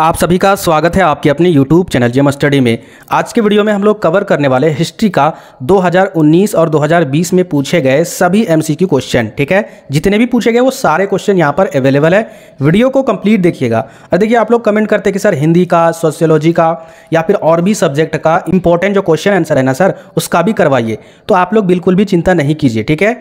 आप सभी का स्वागत है आपके अपने YouTube चैनल जेम स्टडी में आज के वीडियो में हम लोग कवर करने वाले हिस्ट्री का 2019 और 2020 में पूछे गए सभी एमसीक्यू क्वेश्चन ठीक है जितने भी पूछे गए वो सारे क्वेश्चन यहाँ पर अवेलेबल है वीडियो को कंप्लीट देखिएगा और देखिए आप लोग कमेंट करते कि सर हिंदी का सोशियोलॉजी का या फिर और भी सब्जेक्ट का इंपॉर्टेंट जो क्वेश्चन आंसर है ना सर उसका भी करवाइए तो आप लोग बिल्कुल भी चिंता नहीं कीजिए ठीक है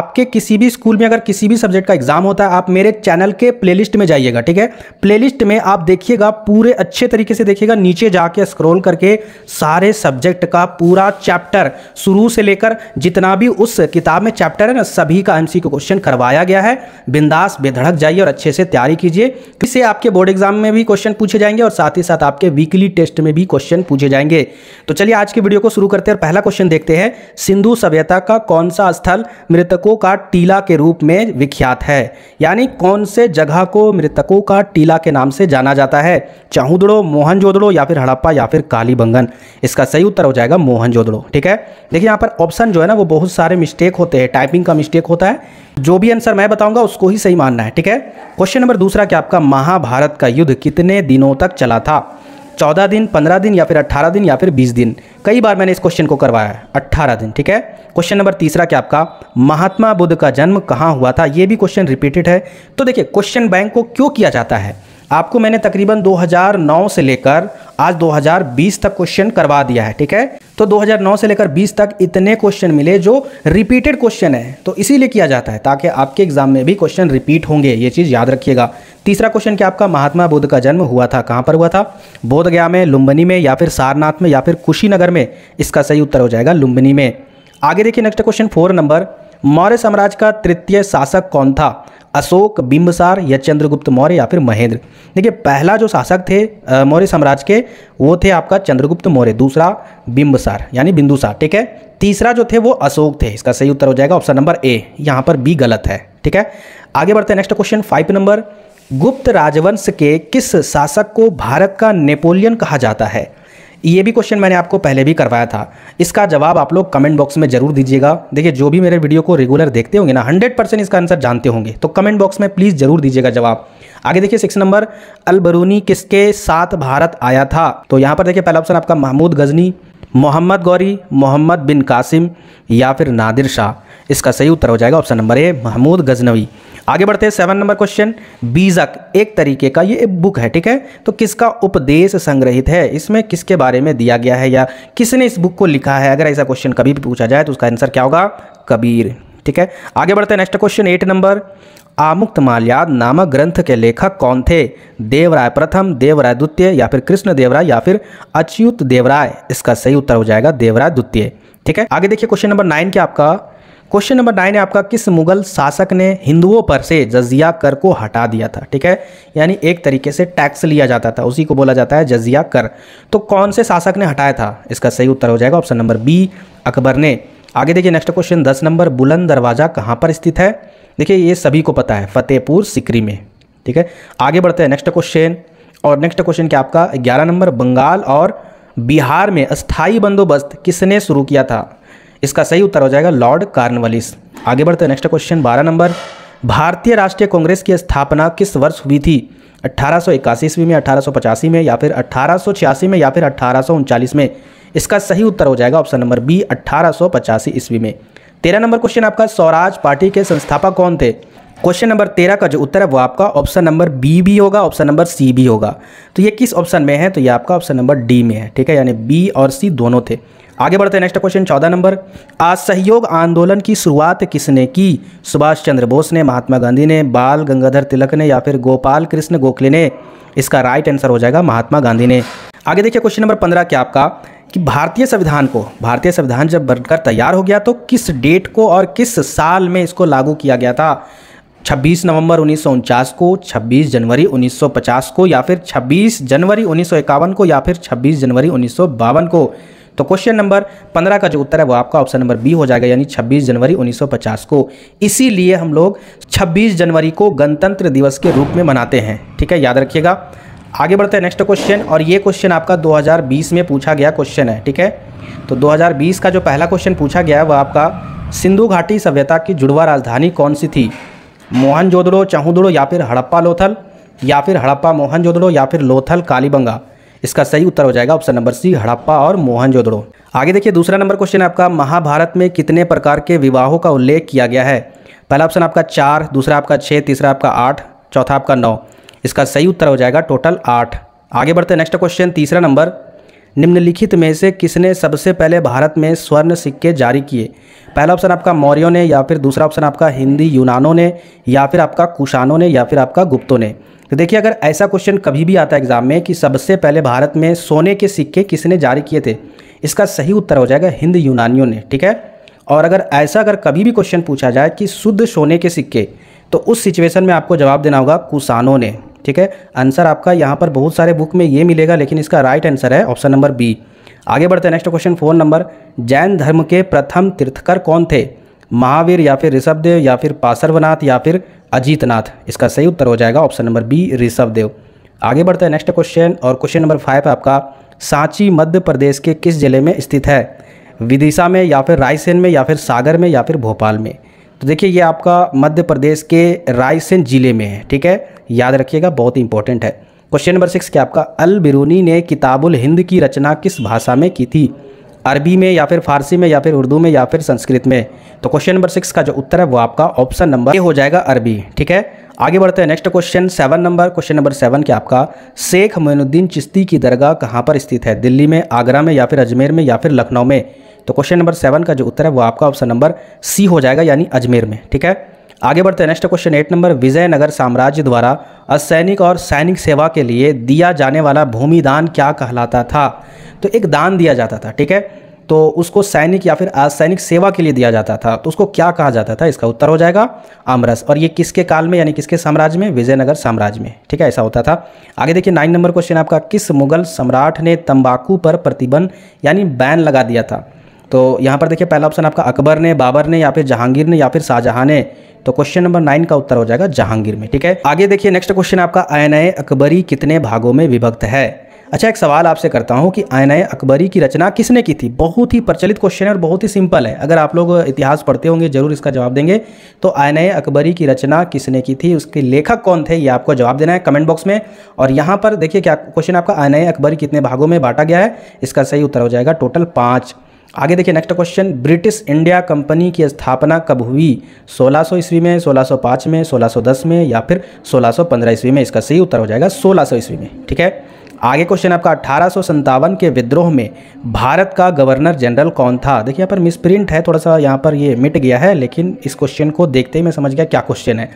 आपके किसी भी स्कूल में अगर किसी भी सब्जेक्ट का एग्जाम होता है आप मेरे चैनल के प्ले में जाइएगा ठीक है प्ले में आप देखिएगा देखिएगा पूरे अच्छे तरीके से देखिएगा नीचे जाके स्क्रॉल करके सारे सब्जेक्ट का पूरा चैप्टर शुरू से लेकर जितना भी उस किताब में चैप्टर है ना सभी का एमसीक्यू क्वेश्चन करवाया गया है बिंदास बेधड़क जाइए और अच्छे से तैयारी कीजिए इससे आपके बोर्ड एग्जाम में भी क्वेश्चन पूछे जाएंगे और साथ ही साथ आपके वीकली टेस्ट में भी क्वेश्चन पूछे जाएंगे तो चलिए आज की वीडियो को शुरू करते हैं और पहला क्वेश्चन देखते हैं सिंधु सभ्यता का कौन सा स्थल मृतकों का टीला के रूप में विख्यात है यानी कौन से जगह को मृतकों का टीला के नाम से जाना जाता है है चाहूदड़ो मोहनजोदड़ो या फिर हड़प्पा या फिर कालीबंगन इसका सही उत्तर हो जाएगा मोहनजोदड़ो ठीक है देखिए यहाँ पर ऑप्शन जो है ना वो बहुत सारे मिस्टेक होते हैं टाइपिंग का मिस्टेक होता है जो भी आंसर मैं बताऊंगा उसको ही सही मानना है ठीक है क्वेश्चन नंबर दूसरा कि आपका महाभारत का युद्ध कितने दिनों तक चला था चौदह दिन पंद्रह दिन या फिर अट्ठारह दिन या फिर बीस दिन कई बार मैंने इस क्वेश्चन को करवाया है अट्ठारह दिन ठीक है क्वेश्चन नंबर तीसरा क्या आपका महात्मा बुद्ध का जन्म कहाँ हुआ था ये भी क्वेश्चन रिपीटेड है तो देखिए क्वेश्चन बैंक को क्यों किया जाता है आपको मैंने तकरीबन 2009 से लेकर आज 2020 तक क्वेश्चन करवा दिया है ठीक है तो 2009 से लेकर 20 तक इतने क्वेश्चन मिले जो रिपीटेड क्वेश्चन है तो इसीलिए किया जाता है ताकि आपके एग्जाम में भी क्वेश्चन रिपीट होंगे ये चीज़ याद रखिएगा तीसरा क्वेश्चन क्या आपका महात्मा बुद्ध का जन्म हुआ था कहाँ पर हुआ था बोधगया में लुम्बनी में या फिर सारनाथ में या फिर कुशीनगर में इसका सही उत्तर हो जाएगा लुम्बनी में आगे देखिए next question four number Maurya साम्राज्य का तृतीय शासक कौन था अशोक बिंबसार या चंद्रगुप्त मौर्य या फिर महेंद्र देखिए पहला जो शासक थे मौर्य साम्राज्य के वो थे आपका चंद्रगुप्त मौर्य दूसरा बिंबसार यानी बिंदुसार ठीक है तीसरा जो थे वो अशोक थे इसका सही उत्तर हो जाएगा ऑप्शन नंबर ए यहाँ पर बी गलत है ठीक है आगे बढ़ते हैं नेक्स्ट क्वेश्चन फाइव नंबर गुप्त राजवंश के किस शासक को भारत का नेपोलियन कहा जाता है ये भी क्वेश्चन मैंने आपको पहले भी करवाया था इसका जवाब आप लोग कमेंट बॉक्स में जरूर दीजिएगा देखिए जो भी मेरे वीडियो को रेगुलर देखते होंगे ना हंड्रेड परसेंट इसका आंसर जानते होंगे तो कमेंट बॉक्स में प्लीज़ जरूर दीजिएगा जवाब आगे देखिए सिक्स नंबर अलबरूनी किसके साथ भारत आया था तो यहाँ पर देखिए पहला ऑप्शन आपका महमूद गजनी मोहम्मद गौरी मोहम्मद बिन कासिम या फिर नादिर शाह इसका सही उत्तर हो जाएगा option number A Mahmud Ghaznavi आगे बढ़ते हैं सेवन नंबर क्वेश्चन बीजक एक तरीके का ये बुक है ठीक है तो किसका उपदेश संग्रहित है इसमें किसके बारे में दिया गया है या किसने इस बुक को लिखा है अगर ऐसा क्वेश्चन कभी भी पूछा जाए तो उसका आंसर क्या होगा कबीर ठीक है आगे बढ़ते हैं next question eight number Amuktamalyada नामक ग्रंथ के लेखक कौन थे देवराय प्रथम देवराय द्वितीय या फिर कृष्ण देवराय या फिर अच्युत देवराय इसका सही उत्तर हो जाएगा देवराय द्वितीय ठीक है आगे देखिए क्वेश्चन नंबर नाइन क्या आपका क्वेश्चन नंबर नाइन है आपका किस मुगल शासक ने हिंदुओं पर से जजिया कर को हटा दिया था ठीक है यानी एक तरीके से टैक्स लिया जाता था उसी को बोला जाता है जजिया कर तो कौन से शासक ने हटाया था इसका सही उत्तर हो जाएगा ऑप्शन नंबर बी अकबर ने आगे देखिए नेक्स्ट क्वेश्चन दस नंबर बुलंद दरवाज़ा कहाँ पर स्थित है देखिए ये सभी को पता है फतेहपुर सिकरी में ठीक है आगे बढ़ते हैं नेक्स्ट क्वेश्चन और नेक्स्ट क्वेश्चन क्या आपका ग्यारह नंबर बंगाल और बिहार में अस्थाई बंदोबस्त किसने शुरू किया था इसका सही उत्तर हो जाएगा लॉर्ड कार्नवलिस आगे बढ़ते नेक्स्ट क्वेश्चन बारह नंबर भारतीय राष्ट्रीय कांग्रेस की स्थापना किस वर्ष हुई थी अट्ठारह ईस्वी में अठारह में या फिर अट्ठारह में या फिर अट्ठारह में इसका सही उत्तर हो जाएगा ऑप्शन नंबर बी अट्ठारह ईस्वी में तेरह नंबर क्वेश्चन आपका स्वराज पार्टी के संस्थापक कौन थे क्वेश्चन नंबर तेरह का जो उत्तर है वो आपका ऑप्शन नंबर बी भी होगा ऑप्शन नंबर सी भी होगा तो ये किस ऑप्शन में है तो ये आपका ऑप्शन नंबर डी में है ठीक है यानी बी और सी दोनों थे आगे बढ़ते हैं नेक्स्ट क्वेश्चन चौदह नंबर असहयोग आंदोलन की शुरुआत किसने की सुभाष चंद्र बोस ने महात्मा गांधी ने बाल गंगाधर तिलक ने या फिर गोपाल कृष्ण गोखले ने इसका राइट आंसर हो जाएगा महात्मा गांधी ने आगे देखिए क्वेश्चन नंबर पंद्रह क्या आपका कि भारतीय संविधान को भारतीय संविधान जब बनकर तैयार हो गया तो किस डेट को और किस साल में इसको लागू किया गया था 26 नवंबर उन्नीस को 26 जनवरी 1950 को या फिर 26 जनवरी उन्नीस को या फिर 26 जनवरी उन्नीस को तो क्वेश्चन नंबर 15 का जो उत्तर है वो आपका ऑप्शन नंबर बी हो जाएगा यानी 26 जनवरी 1950 को इसीलिए हम लोग 26 जनवरी को गणतंत्र दिवस के रूप में मनाते हैं ठीक है याद रखिएगा आगे बढ़ते हैं नेक्स्ट क्वेश्चन और ये क्वेश्चन आपका 2020 में पूछा गया क्वेश्चन है ठीक है तो 2020 का जो पहला क्वेश्चन पूछा गया है वह आपका सिंधु घाटी सभ्यता की जुड़वा राजधानी कौन सी थी मोहन जोदड़ो चाहूदड़ो या फिर हड़प्पा लोथल या फिर हड़प्पा मोहन जोदड़ो या फिर लोथल कालीबंगा इसका सही उत्तर हो जाएगा ऑप्शन नंबर सी हड़प्पा और मोहनजोदड़ो आगे देखिए दूसरा नंबर क्वेश्चन है आपका महाभारत में कितने प्रकार के विवाहों का उल्लेख किया गया है पहला ऑप्शन आपका चार दूसरा आपका छः तीसरा आपका आठ चौथा आपका नौ इसका सही उत्तर हो जाएगा टोटल आठ आगे बढ़ते नेक्स्ट क्वेश्चन तीसरा नंबर निम्नलिखित में से किसने सबसे पहले भारत में स्वर्ण सिक्के जारी किए पहला ऑप्शन आपका मौर्यों ने या फिर दूसरा ऑप्शन आपका हिंदी यूनानों ने या फिर आपका कुशानों ने या फिर आपका गुप्तों ने तो देखिए अगर ऐसा क्वेश्चन कभी भी आता है एग्जाम में कि सबसे पहले भारत में सोने के सिक्के किसने जारी किए थे इसका सही उत्तर हो जाएगा हिंद यूनानियों ने ठीक है और अगर ऐसा अगर कभी भी क्वेश्चन पूछा जाए कि शुद्ध सोने के सिक्के तो उस सिचुएशन में आपको जवाब देना होगा कुसानों ने ठीक है आंसर आपका यहाँ पर बहुत सारे बुक में ये मिलेगा लेकिन इसका राइट आंसर है ऑप्शन नंबर बी आगे बढ़ते हैं next question four number Jain धर्म के प्रथम तीर्थकर कौन थे महावीर या फिर ऋषभदेव या फिर पासर्वनाथ या फिर अजीतनाथ इसका सही उत्तर हो जाएगा ऑप्शन नंबर बी ऋषभदेव आगे बढ़ते हैं नेक्स्ट क्वेश्चन और क्वेश्चन नंबर फाइव आपका सांची मध्य प्रदेश के किस जिले में स्थित है विदिशा में या फिर रायसेन में या फिर सागर में या फिर भोपाल में तो देखिए ये आपका मध्य प्रदेश के रायसेन ज़िले में है ठीक है याद रखिएगा बहुत ही इंपॉर्टेंट है क्वेश्चन नंबर सिक्स क्या आपका अल बिरूनी ने किताबुल हिंद की रचना किस भाषा में की थी अरबी में या फिर फारसी में या फिर उर्दू में या फिर संस्कृत में तो क्वेश्चन नंबर सिक्स का जो उत्तर है वो आपका ऑप्शन नंबर ए हो जाएगा अरबी ठीक है आगे बढ़ते हैं next question seven number question number seven के आपका शेख मोनुद्दीन चिश्ती की दरगाह कहाँ पर स्थित है दिल्ली में आगरा में या फिर अजमेर में या फिर लखनऊ में तो क्वेश्चन नंबर सेवन का जो उत्तर है वो आपका ऑप्शन नंबर सी हो जाएगा यानी अजमेर में ठीक है आगे बढ़ते हैं next question eight number Vijayanagar साम्राज्य द्वारा असैनिक और सैनिक सेवा के लिए दिया जाने वाला भूमि दान क्या कहलाता था तो एक दान दिया जाता था ठीक है तो उसको सैनिक या फिर असैनिक सेवा के लिए दिया जाता था तो उसको क्या कहा जाता था इसका उत्तर हो जाएगा आमरस और ये किसके काल में यानी किसके साम्राज्य में विजयनगर साम्राज्य में ठीक है ऐसा होता था आगे देखिए नाइन नंबर क्वेश्चन आपका किस मुगल सम्राट ने तंबाकू पर प्रतिबंध यानी बैन लगा दिया था तो यहाँ पर देखिए पहला ऑप्शन आपका अकबर ने बाबर ने या फिर जहांगीर ने या फिर शाहजहां ने तो क्वेश्चन नंबर नाइन का उत्तर हो जाएगा जहांगीर में ठीक है आगे देखिए नेक्स्ट क्वेश्चन आपका आयन अकबरी कितने भागों में विभक्त है अच्छा एक सवाल आपसे करता हूँ कि आयन अकबरी की रचना किसने की थी बहुत ही प्रचलित क्वेश्चन है और बहुत ही सिंपल है अगर आप लोग इतिहास पढ़ते होंगे जरूर इसका जवाब देंगे तो आयन अकबरी की रचना किसने की थी उसके लेखक कौन थे ये आपको जवाब देना है कमेंट बॉक्स में और यहाँ पर देखिए क्या क्वेश्चन आपका आयन अकबरी कितने भागों में बांटा गया है इसका सही उत्तर हो जाएगा टोटल पाँच आगे देखिए next question British India company की स्थापना कब हुई 1600 ईस्वी में 1605 में 1610 में या फिर 1615 ईस्वी में इसका सही उत्तर हो जाएगा 1600 ईस्वी में ठीक है आगे क्वेश्चन आपका अठारह के विद्रोह में भारत का गवर्नर जनरल कौन था देखिए यहाँ पर मिसप्रिंट है थोड़ा सा यहाँ पर ये मिट गया है लेकिन इस क्वेश्चन को देखते ही मैं समझ गया क्या क्वेश्चन है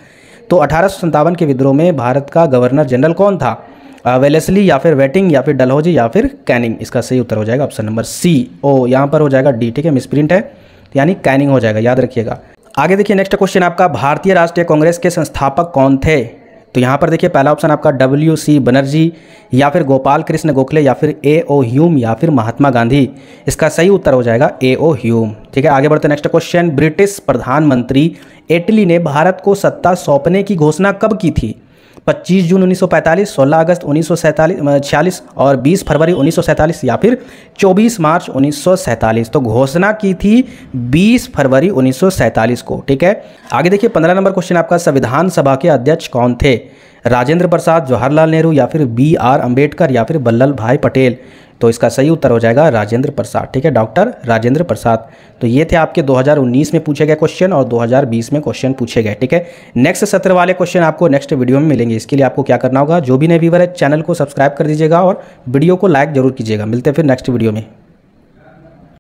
तो अठारह के विद्रोह में भारत का गवर्नर जनरल कौन था वेलेसली या फिर वेटिंग या फिर डलहौजी या फिर कैनिंग इसका सही उत्तर हो जाएगा ऑप्शन नंबर सी ओ यहाँ पर हो जाएगा डी ठीक है मिसप्रिंट है यानी कैनिंग हो जाएगा याद रखिएगा आगे देखिए नेक्स्ट क्वेश्चन आपका भारतीय राष्ट्रीय कांग्रेस के संस्थापक कौन थे तो यहाँ पर देखिए पहला ऑप्शन आपका डब्ल्यू सी बनर्जी या फिर गोपाल कृष्ण गोखले या फिर ए ओ ह्यूम या फिर महात्मा गांधी इसका सही उत्तर हो जाएगा ए ओ ह्यूम ठीक है आगे बढ़ते नेक्स्ट क्वेश्चन ब्रिटिश प्रधानमंत्री एटली ने भारत को सत्ता सौंपने की घोषणा कब की थी 25 जून 1945, 16 अगस्त उन्नीस छियालीस और 20 फरवरी उन्नीस या फिर 24 मार्च उन्नीस तो घोषणा की थी 20 फरवरी उन्नीस को ठीक है आगे देखिए 15 नंबर क्वेश्चन आपका संविधान सभा के अध्यक्ष कौन थे राजेंद्र प्रसाद जवाहरलाल नेहरू या फिर बी आर अम्बेडकर या फिर वल्लभ भाई पटेल तो इसका सही उत्तर हो जाएगा राजेंद्र प्रसाद ठीक है डॉक्टर राजेंद्र प्रसाद तो ये थे आपके 2019 में पूछे गए क्वेश्चन और 2020 में क्वेश्चन पूछे गए ठीक है नेक्स्ट सत्र वाले क्वेश्चन आपको नेक्स्ट वीडियो में मिलेंगे इसके लिए आपको क्या करना होगा जो भी नए व्यूवर है चैनल को सब्सक्राइब कर दीजिएगा और वीडियो को लाइक जरूर कीजिएगा मिलते हैं फिर नेक्स्ट वीडियो में